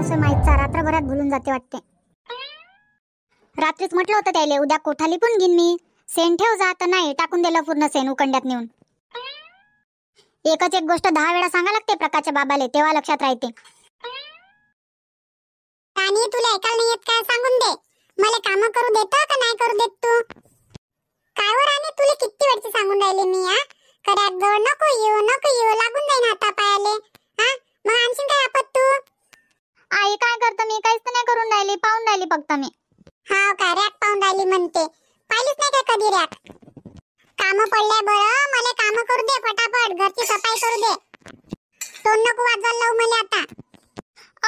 माणूस माहीतचा रात्रभरात भुलून जाते वाटते रात्रीच म्हटलं होतं त्याले उद्या कोठाली पण घेईन मी सेन ठेव जात नाही टाकून दिलं पूर्ण सेन उकंड्यात नेऊन एकच एक गोष्ट दहा वेळा सांगा लागते प्रकाशच्या बाबाले तेव्हा लक्षात राहते आणि तुला ऐकायला नाही येत काय सांगून दे मला काम करू देतो का नाही करू देत तू काय वर हो आणि तुला किती वेळची सांगून राहिले मी हा कड्यात जवळ नको येऊ नको येऊ लागून जाईन आता पायाले हा मग आणखीन काय आपत तू आई काय करतो मी काहीच नाही करून राहिली पाहून राहिली फक्त मी हा का रॅक पाहून राहिली म्हणते पाहिलीच नाही का कधी रॅक काम पडले बरं मला काम करू दे फटाफट घरची सफाई करू दे तोंड नको वाजवायला लावू मला आता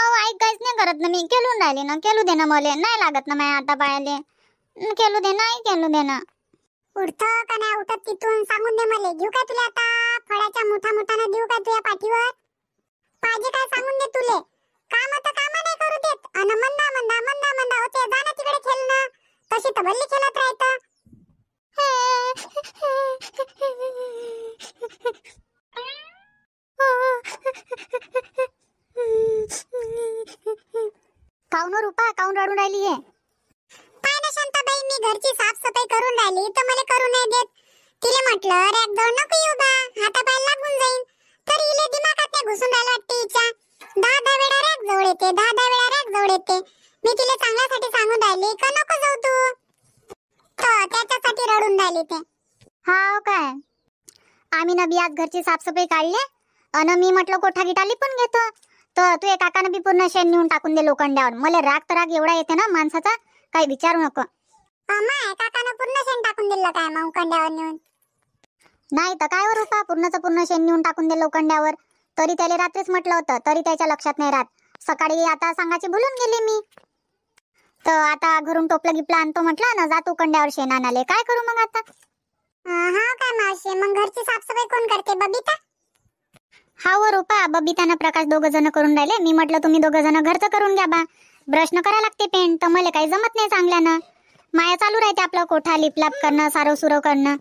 अहो आई काहीच नाही करत ना मी केलून राहिली ना केलू दे ना मले नाही लागत ना माझ्या आता पायाले केलू दे ना आई केलू दे ना उठतो का नाही उठत तिथून सांगून दे मले घेऊ काय तुला आता फळाच्या मोठा मोठा ना देऊ काय तुझ्या पाठीवर पाहिजे काय सांगून दे तुले काम तर काम नाही करू देत अन मंदा मंदा मंदा मंदा होते जा तिकडे खेळ ना तशी तर भल्ली खेळत राहत काऊन हो रुपा काऊन रडून राहिली आहे काय ना मी घरची साफसफाई करून राहिली तर मला करू नाही देत तिले म्हटलं रॅक दोन नको येऊ बा हातापाय लागून जाईन तर इले दिमागात नाही घुसून राहिला वाटते हिच्या दहा दहा वेळा राग जवळ येते दहा दहा वेळा राग जवळ येते मी तिला चांगल्यासाठी सांगून राहिले का नको जाऊ तू त्याच्यासाठी रडून राहिली ते हा हो काय आम्ही नबी आज घरची साफसफाई काढली अन मी म्हटलं कोठा गिटाली पण घेतो तर तू एक काकानं बी पूर्ण शेण नेऊन टाकून दे लोखंड्यावर मला राग तर राग एवढा येते ना माणसाचा काही विचारू नको अमाय पूर्ण शेण टाकून दिलं काय मग नेऊन नाही तर काय हो रूपा पूर्णचं पूर्ण शेण नेऊन टाकून दे लोखंड्यावर तरी त्याला रात्रीच म्हटलं होतं तरी त्याच्या लक्षात नाही राहत सकाळी आता सांगायची भुलून गेले मी तर आता घरून टोपलं गिपलं आणतो म्हटलं ना जातो कंड्यावर शेणान आले काय करू मग आता हा काय मावशी मग घरची साफसफाई कोण करते बबिता हा व हो रुपा बबितानं प्रकाश दोघ जण करून राहिले मी म्हटलं तुम्ही दोघ जण घरचं करून घ्या बा ब्रश न करा लागते पेंट तर मला काही जमत नाही चांगल्यानं माया चालू राहते आपलं कोठा लिपलाप करणं सारव सुरव करणं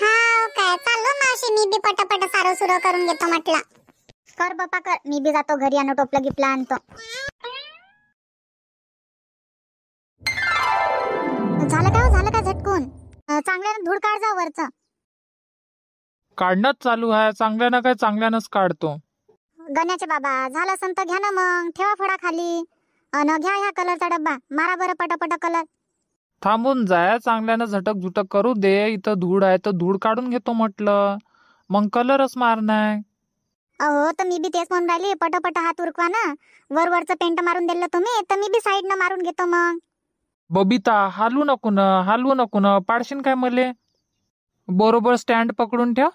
हा काय चाललो मावशी मी बी पटापट सारव सुरव करून घेतो म्हटलं कर बापा कर मी बी जातो घरी आणू टोपलं गिपला आणतो झालं का हो? झालं का झटकून चांगल्यानं धूळ काढ जा वरच काढणं चालू आहे चांगल्यानं काय चांगल्यानंच काढतो गण्याचे बाबा झालं संत तर घ्या ना मग ठेवा फडा खाली अन घ्या ह्या कलरचा डब्बा मारा बरं पटापटा कलर थांबून जाय चांगल्यानं झटक झुटक करू दे इथं धूळ आहे तर धूळ काढून घेतो म्हटलं मग कलरच मारणार अहो तर मी बी तेच म्हणून राहिली पटापट हात उरकवा ना वरवरचं पेंट मारून दिलं तुम्ही तर मी बी साईडनं मारून घेतो मग बबिता हालू नको ना हालू नको ना पाडशीन काय मले बरोबर स्टँड पकडून ठेव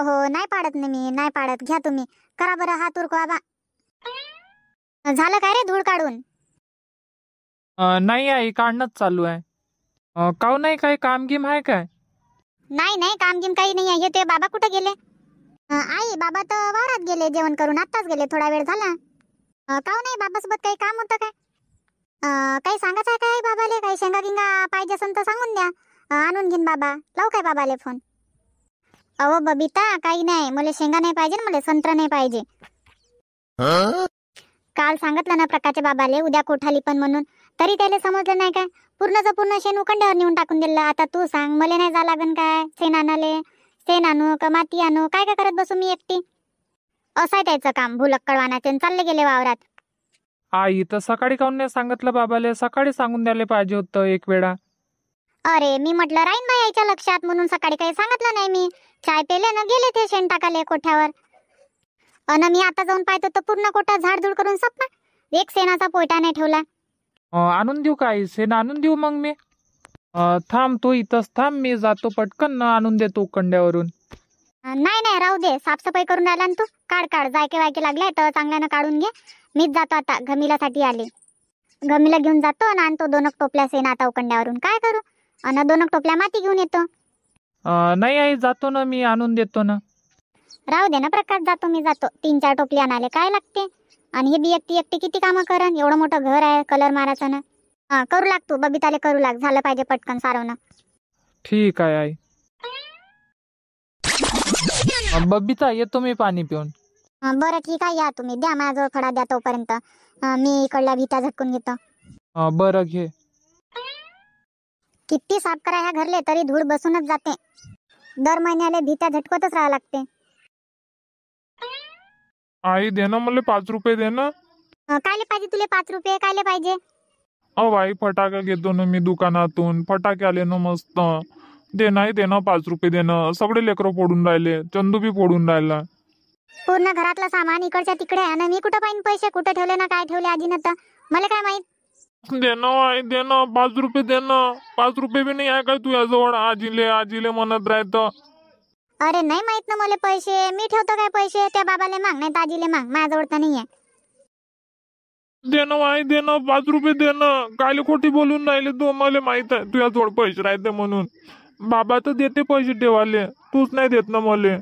अहो नाही पाडत ना मी नाही पाडत घ्या तुम्ही करा बरं हात उरकवा बा झालं काय रे धूळ काढून नाही आई काढणंच चालू आहे काव नाही काय कामगिम आहे काय नाही नाही कामगिम काही नाही आहे ते बाबा कुठे गेले आई बाबा तर वावरात गेले जेवण करून आत्ताच गेले थोडा वेळ झाला काऊ नाही सोबत काही काम होतं काय काही सांगायचं आहे काय बाबाले काही शेंगा गिंगा पाहिजे असेल तर सांगून द्या आणून घेईन बाबा लावू काय बाबाले फोन अहो बबीता काही नाही मला शेंगा नाही पाहिजे ना मला संत्र नाही पाहिजे काल सांगितलं ना प्रकाशच्या बाबाले उद्या कोठाली पण म्हणून तरी त्याला समजलं नाही काय पूर्णचं पूर्ण शेण उकंड्यावर नेऊन टाकून दिलं आता तू सांग मला नाही जा लागन काय शेण आणाले सेन आणू का माती आणू काय काय करत बसू मी एकटी असाय त्याचं काम भुलक्कडवानाचे चालले गेले वावरात आई तर सकाळी काऊन नाही सांगितलं बाबाले सकाळी सांगून द्यायला पाहिजे होतं एक वेळा अरे मी म्हटलं राहीन बा यायच्या लक्षात म्हणून सकाळी काही सांगितलं नाही मी चाय पेले ना गेले ते शेण टाकाले कोठ्यावर अन मी आता जाऊन पाहतो तर पूर्ण कोटा झाडझूड करून सपना एक सेनाचा पोयटा नाही ठेवला आणून देऊ काय सेना आणून देऊ मग मी थांब तू इथंच थांब मी जातो पटकन आणून देतो कंड्यावरून नाही नाही राहू दे साफसफाई करून राहिला तू काढ काढ जायके वायके लागले तर चांगल्यानं काढून घे मीच जातो आता साठी आले घमीला घेऊन जातो आणि आणतो दोनक टोपल्या सेन आता उकंड्यावरून काय करू आणि दोनक टोपल्या माती घेऊन येतो नाही आई जातो ना मी आणून देतो ना राहू दे ना प्रकाश जातो मी जातो तीन चार टोपली आणाले काय लागते आणि हे बी एकटी एकटी किती कामं करण एवढं मोठं घर आहे कलर मारायचं ना करू लाग तू बबिताले करू लाग झालं पाहिजे पटकन सारवणं ठीक आहे आई बबिता येतो मी पाणी पिऊन बरं ठीक आहे या तुम्ही द्या माझ्या खडा द्या तोपर्यंत मी इकडला भिता झटकून घेतो बर बरं घे किती साफ करा ह्या घरले तरी धूळ बसूनच जाते दर महिन्याला भिता झटकतच राहा लागते आई दे ना मला पाच रुपये दे ना कायले पाहिजे तुले पाच रुपये कायले पाहिजे अहो बाई फटाका घेतो ना मी दुकानातून फटाके आले ना मस्त दे नाही पाच रुपये देणं सगळे लेकर फोडून राहिले चंदू बी फोडून राहिला पूर्ण घरातलं सामान इकडच्या तिकडे आहे ना मी कुठं पाहिजे पैसे कुठे ठेवले ना काय ठेवले आधी तर मला काय माहित देणं देणं पाच रुपये देणं पाच रुपये बी नाही आहे काय जवळ आजीले आजीले म्हणत राहत अरे नाही माहित ना मला पैसे मी ठेवतो काय पैसे त्या बाबाले माग नाही आजीले माग माझ्याजवळ तर नाही आहे देणं माय देणं पाच रुपये देणं कायले खोटी बोलून राहिले तू मला माहित आहे तुझ्या थोडं पैसे राहते म्हणून बाबा तर देते पैसे ठेवाले तूच नाही देत ना मला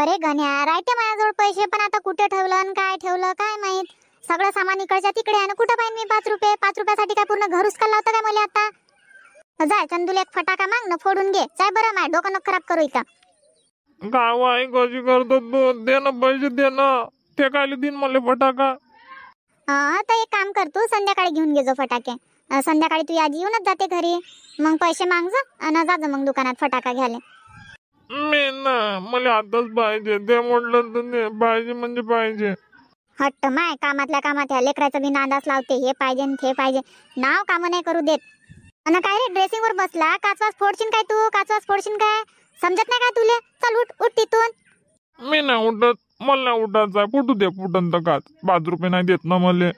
अरे गण्या राहते माझ्याजवळ पैसे पण आता कुठे ठेवलं काय ठेवलं काय माहित सगळं सामान इकडच्या तिकडे आणि कुठं पाहिजे मी पाच रुपये पाच रुपयासाठी काय पूर्ण घर उचकायला लावतं काय मला आता जाय चंदूला एक फटाका माग ना फोडून घे जाय बरं माय डोकं खराब करू इथं गाव आई कशी करतो तू देणं पैसे देणं ते काय दिन मला फटाका आता एक काम कर तू संध्याकाळी घेऊन घे फटाके संध्याकाळी तू आजी येऊनच जाते घरी मग पैसे मागज जा आणि जा मग दुकानात फटाका घ्याले मी ना मला आताच पाहिजे ते म्हटलं तर पाहिजे म्हणजे पाहिजे हट्ट माय कामातल्या कामात ह्या लेकराचं बी लावते हे पाहिजे ते पाहिजे नाव काम नाही करू देत अन काय रे ड्रेसिंग वर बसला काचवास फोडशील काय तू काचवास फोडशील काय समजत नाही काय तुले चल उठ उठ तिथून मी ना उठत मला नाही उठायचा फुटू दे फुटन तर काच पाच रुपये नाही देत ना मले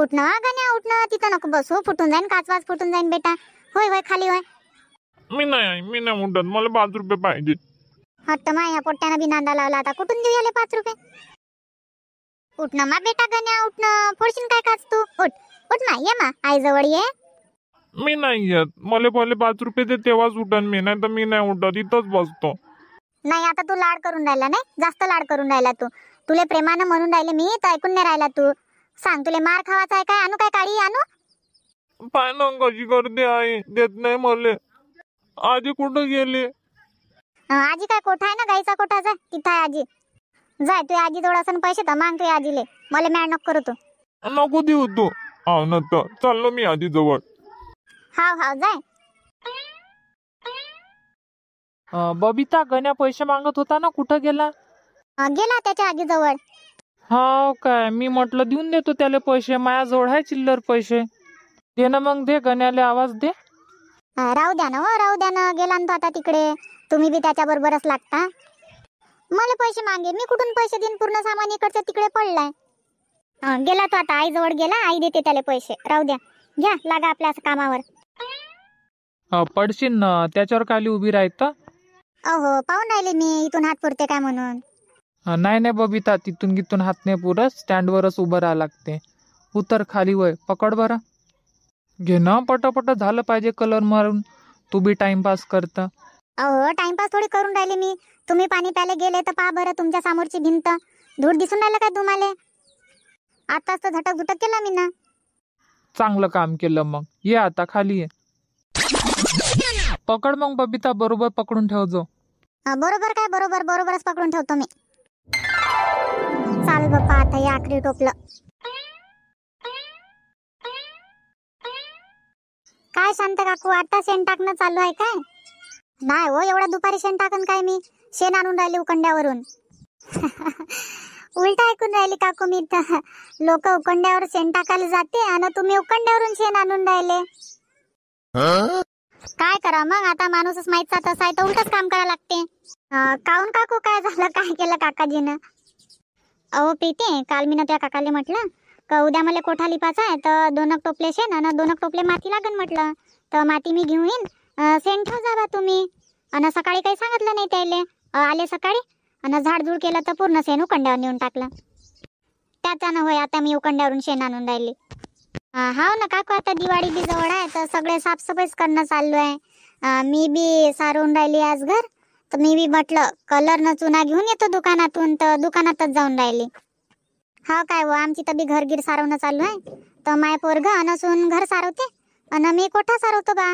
उठणं हा गण्या उठणं तिथं नको बसू फुटून जाईन काच वाच फुटून जाईन बेटा होय होय खाली होय मी नाही मी नाही उठत मला पाच रुपये पाहिजे हट माया पोट्यानं बी नांदा लावला आता कुठून देऊ याले पाच रुपये उठणं मा बेटा गण्या उठणं फोडशीन काय काच तू उठ उठ ना ये मा आई जवळ ये मी नाही येत मला पहिले पाच रुपये दे तेव्हाच उठन मी नाही तर मी नाही उठत इथंच बसतो नाही आता तू लाड करून राहिला नाही जास्त लाड करून राहिला तू तुले प्रेमानं म्हणून राहिले मी तर ऐकून नाही राहिला तू सांग तुले मार खावाचा आहे काय आणू काय काळी आणू पाय कशी करते आई देत नाही मले आजी कुठं गेली आजी काय कोठा आहे ना गाईचा कोठा आहे तिथं आहे आजी जाय तू आजी थोडासा पैसे तर माग आजीले मला मॅड नको करू नको देऊ तू हा ना चाललो मी आजी जवळ हाव हाव जाय बबिता गण्या पैसे मागत होता ना कुठं गेला गेला त्याच्या जवळ हो काय मी म्हटलं देऊन देतो त्याला पैसे माझ्याजवळ आहे चिल्लर पैसे दे ना मग दे गण्याला आवाज दे राहू द्या ना हो राहू द्या ना गेला तो आता तिकडे तुम्ही बी त्याच्या बरोबरच लागता मला पैसे मागे मी कुठून पैसे देईन पूर्ण सामान इकडचं तिकडे पडलाय गेला तो आता आई आईजवळ गेला आई देते त्याला पैसे राहू द्या घ्या लागा आपल्या कामावर पडशील ना त्याच्यावर खाली उभी राहत अहो पाहून राहिले मी इथून हात पुरते काय म्हणून नाही नाही बबिता तिथून गिथून हात नाही पुरत स्टँडवरच उभं राहा लागते उतर खाली वय पकड बरं घे ना पटापट झालं पाहिजे कलर मारून तू बी टाइमपास करतं अहो टाइमपास थोडी करून राहिले मी तुम्ही पाणी प्याले गेले तर पा बरं तुमच्या समोरची भिंत धूर दिसून राहिलं काय तुम्हाला आताच तर झटक झुटक केला मी ना चांगलं काम केलं मग ये आता खाली ये पकड मग बबिता बरोबर पकडून ठेव ठेवजो बरोबर काय बरोबर बरोबरच पकडून ठेवतो मी चाल बाप्पा आता या आखरी टोपलं काय शांत काकू आता शेण टाकणं चालू आहे काय नाही हो एवढा दुपारी शेण टाकन काय मी शेण आणून राहिली उकंड्यावरून उलट ऐकून राहिली काकू मी लोक उकंड्यावर शेण टाकायला जाते आणि तुम्ही उकंड्यावरून शेण आणून राहिले काय करा मग आता माणूसच माहितचा तसा आहे तर उलटच काम करावं लागते काऊन काकू काय झालं काय केलं काकाजीनं अहो प्रीते काल मी ना त्या काकाले म्हटलं का उद्या मला कोठा लिपाचा आहे तर दोनक टोपले शेण आणि दोनक टोपले माती लागन म्हटलं तर माती मी घेऊन येईन सेंट ठेव जा तुम्ही आणि सकाळी काही सांगितलं नाही त्याले आले सकाळी आणि झाडझूड केलं तर पूर्ण शेण उकंड्यावर नेऊन टाकलं न होय आता मी उकंड्यावरून शेण आणून राहिले हाव ना काकू आता दिवाळी बी जवळ आहे तर सगळे साफसफाईच करणं चाललो आहे मी बी सारून राहिली आज घर तर मी बी म्हटलं कलर न चुना घेऊन येतो दुकानातून तर दुकानातच जाऊन राहिली हा काय व हो, आमची तर बी घरगिर सारवणं चालू आहे तर माय पोरग अनसून घर सारवते अन मी कोठा सारवतो बा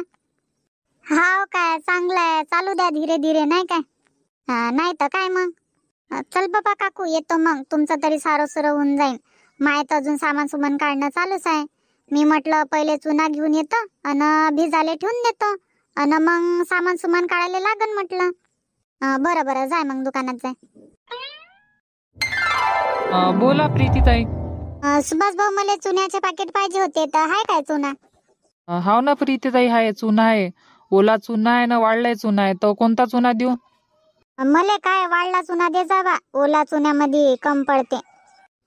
हाव काय चांगलं आहे चालू द्या धीरे धीरे नाही काय नाही तर काय मग चल बाबा काकू येतो मग तुमचं तरी सारो होऊन जाईन माय तर अजून सामान सुमान काढणं चालूच आहे मी म्हटलं पहिले चुना घेऊन येतं अन भिजाले ठेवून देतो अन मग सामान सुमान काढायला लागन म्हटलं बरं बरं जाय मग दुकानात जाय बोला प्रीती ताई सुभाष भाऊ मला चुन्याचे पाकिट पाहिजे होते तर हाय काय चुना हाव ना ताई हाय चुना आहे ओला चुना आहे ना वाढलाय चुना आहे तो कोणता चुना देऊ मला काय वाढला चुना दे जावा ओला चुन्यामध्ये कम पडते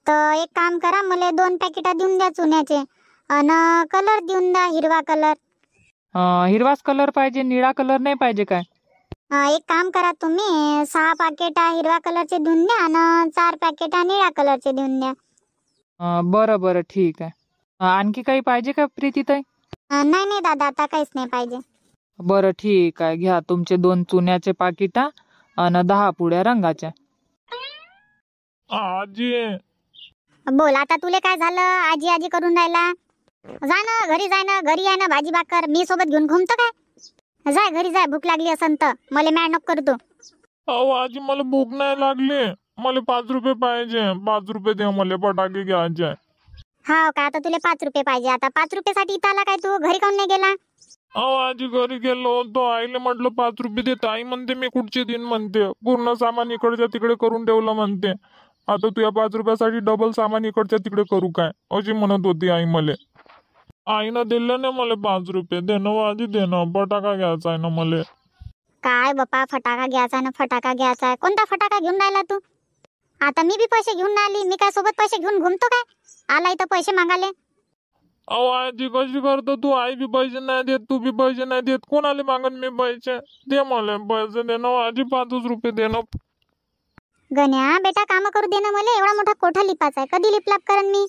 तर एक काम करा मला दोन पॅकेट देऊन द्या चुन्याचे अन कलर देऊन द्या हिरवा कलर हिरवाच कलर पाहिजे निळा कलर नाही पाहिजे काय एक काम करा तुम्ही सहा पॅकेट हिरवा कलरचे देऊन द्या आणि चार पॅकेट निळ्या कलरचे देऊन द्या बरं बरं ठीक आहे आणखी काही पाहिजे का प्रीती ताई नाही नाही दादा आता काहीच नाही पाहिजे बरं ठीक आहे घ्या तुमचे दोन चुन्याचे पाकिटा आणि दहा पुड्या रंगाच्या आजी बोल आता तुले काय झालं आजी आजी करून राहिला जा ना घरी जाय ना घरी आहे ना भाजी भाकर मी सोबत घेऊन घुमतो काय जाय घरी जाय भूक लागली असं तर मला मॅन अप करतो अहो आजी मला भूक नाही लागली मला पाच रुपये पाहिजे पाच रुपये दे मला पटाके घ्यायचे हा हो का आता तुला पाच रुपये पाहिजे आता पाच साठी इथं काय तू घरी काऊन नाही गेला अहो आजी घरी गेलो तो आईला म्हटलं पाच रुपये देत आई म्हणते मी कुठचे दिन म्हणते पूर्ण सामान इकडच्या तिकडे करून ठेवलं म्हणते आता तुझ्या पाच रुपयासाठी डबल सामान इकडच्या तिकडे करू काय अशी म्हणत होती आई मला आईनं दिलं ना मला पाच रुपये देणं आधी देणं फटाका घ्यायचा आहे ना मला काय बापा फटाका घ्यायचा ना फटाका घ्यायचा कोणता फटाका घेऊन राहिला तू आता मी बी पैसे घेऊन आली मी काय सोबत पैसे घेऊन घुमतो काय आलाय तर पैसे मागाले अहो आजी कशी करतो तू आई बी पैसे नाही देत तू बी पैसे नाही देत कोणाला मागन मी पैसे दे मला पैसे देणं आजी पाच रुपये देणं गण्या बेटा काम करू दे ना मला एवढा मोठा कोठा लिपाचा आहे कधी लिपलाप करन मी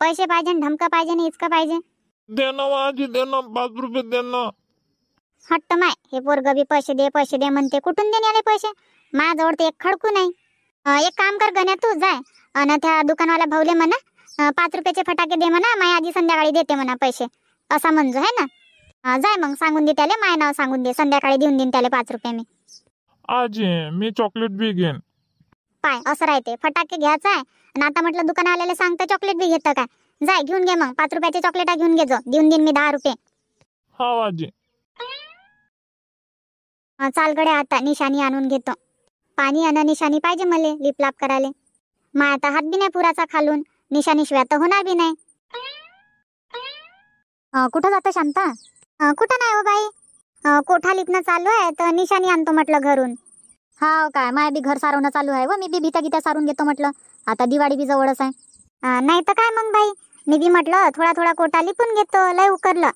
पैसे पाहिजे ढमका पाहिजे इचका पाहिजे हट्ट माय हे पोरग बी पैसे दे पैसे दे म्हणते कुठून देणे पैसे माझ्याजवळ ते एक खडकू नाही एक काम कर गण्या तू जाय आणि त्या दुकानवाला भाऊले म्हणा पाच रुपयाचे फटाके दे म्हणा माय आधी संध्याकाळी देते म्हणा पैसे असा म्हणजो आहे ना जाय मग सांगून दे त्याला माय नाव सांगून दे संध्याकाळी देऊन देईन त्याला पाच रुपये मी आजी मी चॉकलेट बी घेईन पाय असं राहते फटाके घ्यायचा आहे आणि आता म्हटलं दुकानवाल्याला सांगता चॉकलेट बी घेतं काय जाय घेऊन घे मग पाच रुपयाचे चॉकलेटा घेऊन घे जो देऊन देईन मी दहा रुपये हा आजी चालकडे आता निशानी आणून घेतो पाणी अन निशानी पाहिजे मले लिपलाप करायला मा आता हात बी नाही पुराचा खालून शिवाय तर होणार बी नाही कुठं जातो शांता कुठं नाही हो बाई कोठा लिपणं चालू आहे तर निशानी आणतो म्हटलं घरून हा हो काय माय बी घर सारवणं चालू आहे व मी बी भीता गीता सारून घेतो म्हटलं आता दिवाळी बी जवळच आहे नाही तर काय मग बाई निधी म्हटलं थोडा थोडा कोटा लिपून घेतो लय उकरलं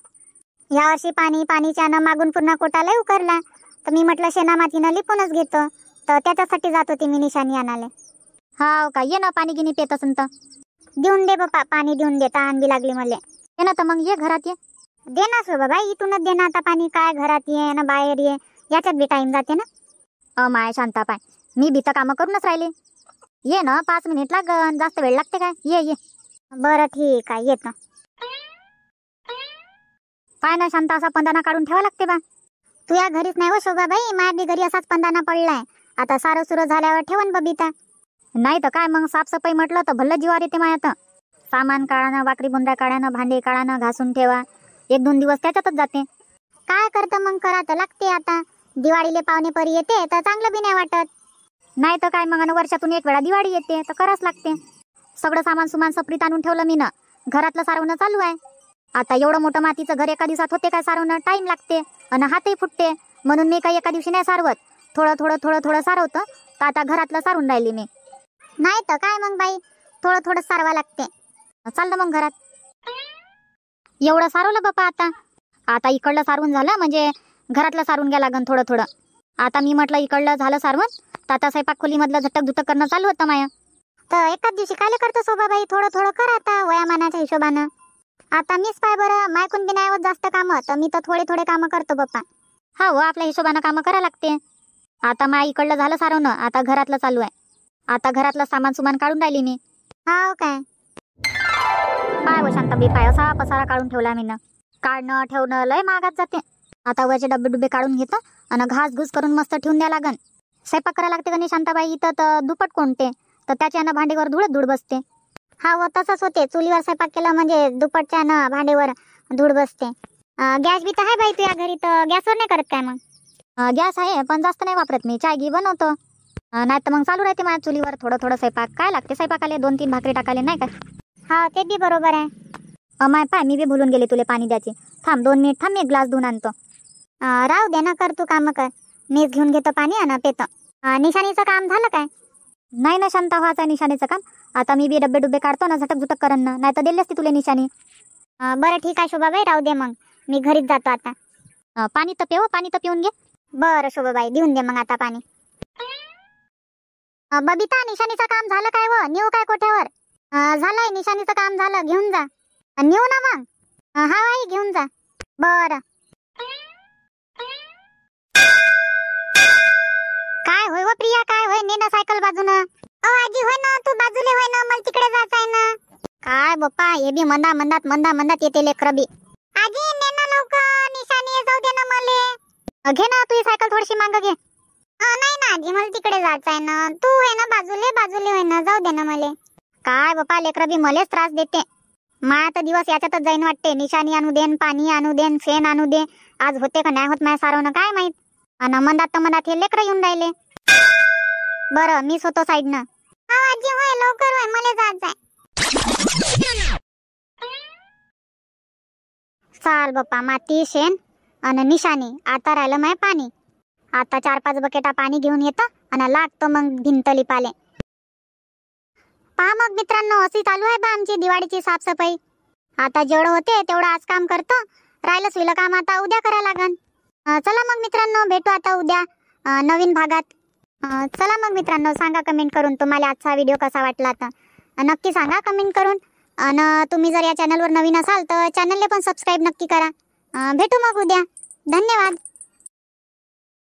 यावर्षी पाणी न मागून पुन्हा कोटा लय उकरला तर मी म्हटलं शेणा मातीनं लिपूनच घेतो तर त्याच्यासाठी जात होती मी निशानी आणाले हो का ये ना पाणी गिनी पेत असून तर देऊन दे बापा पाणी देऊन दे तहान बी लागली मला ये ना तर मग ये घरात ये दे ना बाबा इथूनच दे ना आता पाणी काय घरात ये ना बाहेर ये याच्यात बी टाईम जाते ना अ माय शांता पाय मी बी तर कामं करूनच राहिले ये ना पाच मिनिट लाग जास्त वेळ लागते काय ये ये बर ठीक आहे येत काय ना शांत असा पंदाना काढून ठेवा लागते बा तू या घरीच नाही हो शोभाबाई बाई माझी घरी असाच पंदाना पडलाय आता सारं सुरं झाल्यावर ठेवन बबिता नाही तर काय मग साफसफाई म्हटलं तर भल्ल जीवार येते माझ्या सामान काढानं वाकडी बुंदा काढानं भांडे काढानं घासून ठेवा एक दोन दिवस त्याच्यातच जाते काय करतं मग करा तर लागते आता दिवाळीले पाहुणे परी येते तर चांगलं बी नाही वाटत नाही तर काय मग वर्षातून एक वेळा दिवाळी येते तर करावंच लागते सगळं सामान सुमान सपरीत आणून ठेवलं मी ना घरातलं सारवणं चालू आहे आता एवढं मोठं मातीचं घर एका दिवसात होते काय सारवणं टाइम लागते आणि हातही फुटते म्हणून मी काही एका दिवशी नाही सारवत थोडं थोडं थोडं थोडं सारवतं तर आता घरातलं सारून राहिली मी नाही तर काय मग बाई थोडं थोडं सारवा लागते चाललं मग घरात एवढं सारवलं बापा आता आता इकडलं सारवून झालं म्हणजे घरातलं सारून घ्या लागन थोडं थोडं आता मी म्हटलं इकडलं झालं सारवण तर आता खोलीमधलं झटक धुटक करणं चालू होतं माया तर एकाच दिवशी काय करतो शोभाबाई थोडं थोडं कर आता वयामानाच्या हिशोबानं आता मीच पाय बरं मायकून बी नाही जास्त कामं तर मी तर थोडे थोडे कामं करतो पप्पा हा हो, हो आपल्या हिशोबानं कामं करा लागते आता मा इकडलं झालं सारवणं आता घरातलं चालू आहे आता घरातलं सामान सुमान काढून राहिली मी हा काय पाय हो शांताबाई पाय असा हो, पसारा काढून ठेवला मी ना काढणं ठेवणं लय महागात जाते आता वरचे डब्बे डुबे काढून घेतं आणि घास घुस करून मस्त ठेवून द्या लागन स्वयंपाक करायला लागते का नाही शांताबाई इथं तर दुपट कोणते तर त्याच्यानं भांडीवर धूळ धूळ बसते हा व तसंच होते चुलीवर स्वयंपाक केला म्हणजे ना भांडेवर धूळ बसते गॅस बी तर आहे बाई तुझ्या घरी तर गॅसवर नाही करत काय मग गॅस आहे पण जास्त नाही वापरत मी चाय घी बनवतो नाही तर मग चालू राहते माझ्या चुलीवर थोडं थोडं स्वयंपाक काय लागते आले दोन तीन भाकरी टाकाले नाही का हा ते बी बरोबर आहे माय पाय मी बी भुलून गेले तुला पाणी द्यायचे थांब दोन मिनिट थांब मी ग्लास धुवून आणतो राहू दे ना कर तू काम कर मीच घेऊन घेतो पाणी आणि पेतं निशाणीचं काम झालं काय नाही ना शांता व्हायचा निशाणीचं काम आता मी बी डब्बे डुबे काढतो ना झटक झुटक करण ना नाही तर दिली असती तुला निशाणी बरं ठीक आहे शोभाबाई राहू दे मग मी घरीच जातो आता पाणी तर पिव पाणी तर पिऊन घे बरं शोभाबाई देऊन दे मग आता पाणी बबिता निशाणीचं काम झालं काय व नेऊ काय कोठ्यावर झालंय निशाणीचं काम झालं घेऊन जा नेऊ ना मग हा आई घेऊन जा बरं होय ना सायकल बाजूनं ओ आजी होय ना तू बाजूले होय ना मला तिकडे जायचं ना काय बप्पा हे बी मंदा मंदात मंदा मंदात येते लेकर बी आजी ने ना लवकर निशानी जाऊ दे ना मले घे ना तू सायकल थोडीशी मांग घे नाही ना आजी मला तिकडे जायचं ना तू होय ना बाजूले बाजूले होय ना जाऊ दे ना मले काय बप्पा लेकर बी मलेच त्रास देते माया तर दिवस याच्यातच जाईन वाटते निशाणी आणू देन पाणी आणू देन फेन आणू दे आज होते का नाही होत माझ्या सारवणं काय माहित अन मंदात तर मनात हे लेकर येऊन राहिले बरं मीच होतो साईडनं लवकर चाल बाप्पा माती शेण आणि निशाणी आता राहिलं माय पाणी आता चार पाच बकेटा पाणी घेऊन येतं आणि लागतो मग भिंतली पाले पहा मग मित्रांनो अशी चालू आहे बा आमची दिवाळीची साफसफाई आता जेवढं होते तेवढं आज काम करतो राहिलं सुलं काम आता उद्या करा लागन चला मग मित्रांनो भेटू आता उद्या नवीन भागात चला मग मित्रांनो सांगा कमेंट करून तुम्हाला आजचा व्हिडिओ कसा वाटला तर नक्की सांगा कमेंट करून आणि तुम्ही जर या चॅनलवर नवीन असाल तर चॅनलला पण सबस्क्राईब नक्की करा भेटू मग उद्या धन्यवाद